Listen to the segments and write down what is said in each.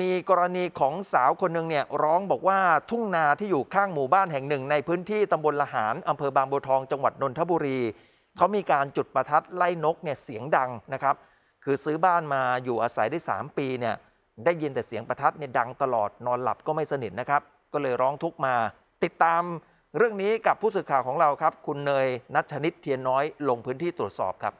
มีกรณีของสาวคนหนึ่งเนี่ยร้องบอกว่าทุ่งนาที่อยู่ข้างหมู่บ้านแห่งหนึ่งในพื้นที่ตำบลละหารอำเภอบางบัวทองจังหวัดนนทบุรี เขามีการจุดประทัดไล่นกเนี่ยเสียงดังนะครับ คือซื้อบ้านมาอยู่อาศัยได้3ปีเนี่ยได้ยินแต่เสียงประทัดเนี่ยดังตลอดนอนหลับก็ไม่สนิทนะครับ ก็เลยร้องทุกมา ติดตามเรื่องนี้กับผู้สื่อข่าวของเราครับคุณเนยนัชนิดเทียนน้อยลงพื้นที่ตรวจสอบครับ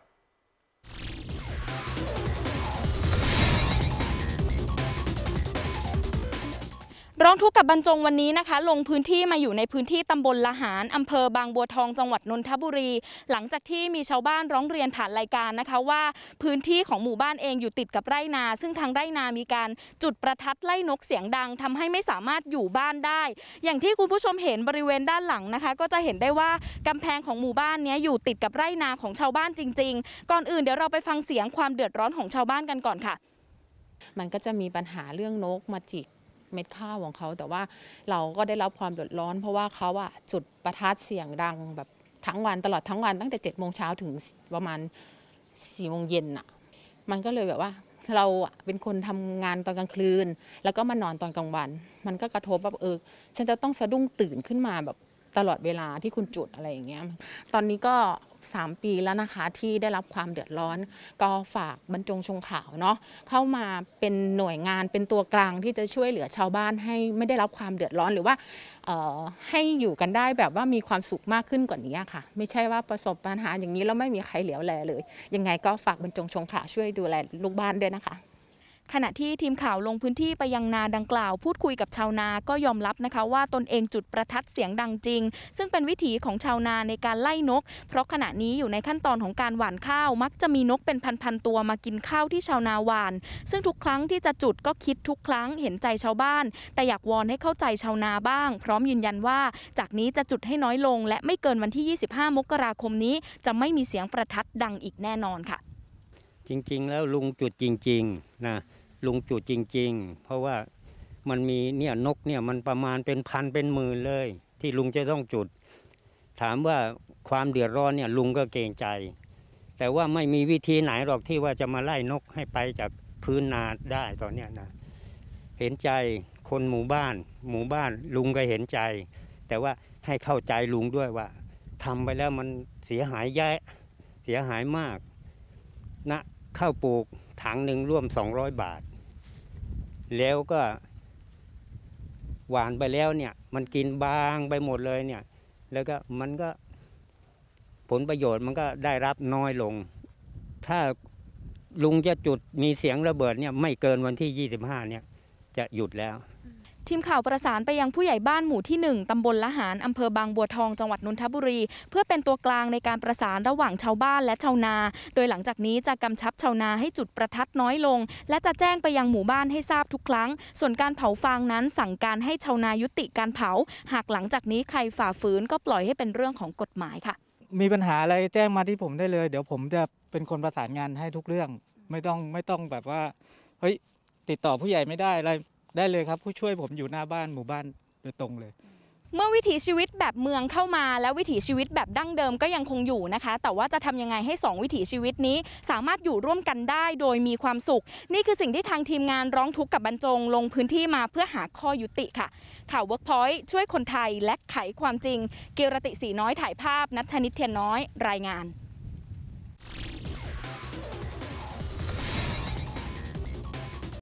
ร้องทุกข์กับบรรจงวันนี้นะคะลงพื้นที่มาอยู่ในพื้นที่ตำบลละหารอำเภอบางบัวทอง จังหวัดนนทบุรี หลังจากที่มีชาวบ้านร้องเรียนผ่านรายการนะคะว่า พื้นที่ของหมู่บ้านเองอยู่ติดกับไร่นา ซึ่งทางไร่นามีการจุดประทัดไล่นกเสียงดัง ทำให้ไม่สามารถอยู่บ้านได้ อย่างที่คุณผู้ชมเห็นบริเวณด้านหลังนะคะ ก็จะเห็นได้ว่ากำแพงของหมู่บ้านนี้อยู่ติดกับไร่นาของชาวบ้านจริงๆ ก่อนอื่นเดี๋ยวเราไปฟังเสียงความเดือดร้อนของชาวบ้านกันก่อนค่ะ มันก็จะมีปัญหาเรื่องนกมาจิกเม็ดข้าวของเขาแต่ว่าเราก็ได้รับความเดือดร้อน เพราะว่าเขาอะจุดประทัดเสียงดังแบบทั้งวันตลอดทั้งวันตั้งแต่เจ็ดโมงเช้าถึงประมาณสี่โมงเย็นอะมันก็เลยแบบว่า เราเป็นคนทำงานตอนกลางคืน แล้วก็มานอนตอนกลางวัน มันก็กระทบว่าเออฉันจะต้องสะดุ้งตื่นขึ้นมาแบบตลอดเวลาที่คุณจุดอะไรอย่างเงี้ย ตอนนี้ก็ 3 ปีแล้วนะคะที่ได้รับความเดือดร้อน ก็ฝากบรรจงชงข่าวเนาะเข้ามาเป็นหน่วยงานเป็นตัวกลางที่จะช่วยเหลือชาวบ้านให้ไม่ได้รับความเดือดร้อนหรือว่าให้อยู่กันได้แบบว่ามีความสุขมากขึ้นกว่านนี้ค่ะไม่ใช่ว่าประสบปัญหาอย่างนี้แล้วไม่มีใครเหลียวแลเลย ยังไงก็ฝากบรรจงชงข่าวช่วยดูแลลูกบ้านด้วยนะคะขณะที่ทีมข่าวลงพื้นที่ไปยังนาดังกล่าว พูดคุยกับชาวนาก็ยอมรับนะคะว่าตนเองจุดประทัดเสียงดังจริง ซึ่งเป็นวิถีของชาวนาในการไล่นก เพราะขณะนี้อยู่ในขั้นตอนของการหว่านข้าวมักจะมีนกเป็นพันๆตัวมากินข้าวที่ชาวนาหว่าน ซึ่งทุกครั้งที่จะจุดก็คิดทุกครั้งเห็นใจชาวบ้าน แต่อยากวอนให้เข้าใจชาวนาบ้างพร้อมยืนยันว่า จากนี้จะจุดให้น้อยลง และไม่เกินวันที่ 25มกราคมนี้ จะไม่มีเสียงประทัดดังอีกแน่นอนค่ะ จริงๆ แล้วลุงจุดจริง ๆ นะลุงจุดจริง ๆ เพราะว่ามันมีเนี่ยนกเนี่ยมันประมาณเป็นพันเป็นหมื่นเลย ที่ลุงจะต้องจุด ถามว่าความเดือดร้อนเนี่ยลุงก็เกรงใจ แต่ว่าไม่มีวิธีไหนหรอกที่ว่าจะมาไล่นกให้ไปจากพื้นนาได้ตอนเนี้นะเห็นใจคนหมู่บ้าน หมู่บ้านลุงก็เห็นใจ แต่ว่าให้เข้าใจลุงด้วยว่าทำไปแล้วมันเสียหายแย่เสียหายมากนะข้าวปลูกถังหนึ่งร่วม 200 บาทแล้วก็หวานไปแล้วเนี่ย มันกินบางไปหมดเลยเนี่ย แล้วก็มันก็ ผลประโยชน์มันก็ได้รับน้อยลง ถ้าลุงจะจุดมีเสียงระเบิดเนี่ย ไม่เกินวันที่ 25 เนี่ย จะหยุดแล้วทีมข่าวประสานไปยังผู้ใหญ่บ้านหมู่ที่ 1ตำบลละหารอำเภอบางบัวทองจังหวัดนนทบุรี เพื่อเป็นตัวกลางในการประสานระหว่างชาวบ้านและชาวนา โดยหลังจากนี้จะกำชับชาวนาให้จุดประทัดน้อยลง และจะแจ้งไปยังหมู่บ้านให้ทราบทุกครั้ง ส่วนการเผาฟางนั้นสั่งการให้ชาวนายุติการเผา หากหลังจากนี้ใครฝ่าฝืนก็ปล่อยให้เป็นเรื่องของกฎหมายค่ะ มีปัญหาอะไรแจ้งมาที่ผมได้เลยเดี๋ยวผมจะเป็นคนประสานงานให้ทุกเรื่องไม่ต้องไม่ต้องแบบว่าเฮ้ยติดต่อผู้ใหญ่ไม่ได้อะไรได้เลยครับผู้ช่วยผมอยู่หน้าบ้านหมู่บ้านโดยตรงเลย เมื่อวิถีชีวิตแบบเมืองเข้ามา แล้ววิถีชีวิตแบบดั้งเดิมก็ยังคงอยู่นะคะ แต่ว่าจะทำยังไงให้ 2 วิถีชีวิตนี้สามารถอยู่ร่วมกันได้โดยมีความสุข นี่คือสิ่งที่ทางทีมงานร้องทุกข์กับบรรจง ลงพื้นที่มาเพื่อหาข้อยุติค่ะข่าวเวิร์กพอยต์ช่วยคนไทยและไขความจริง เกียรติสีน้อยถ่ายภาพนัชชนิดเทียนน้อยรายงาน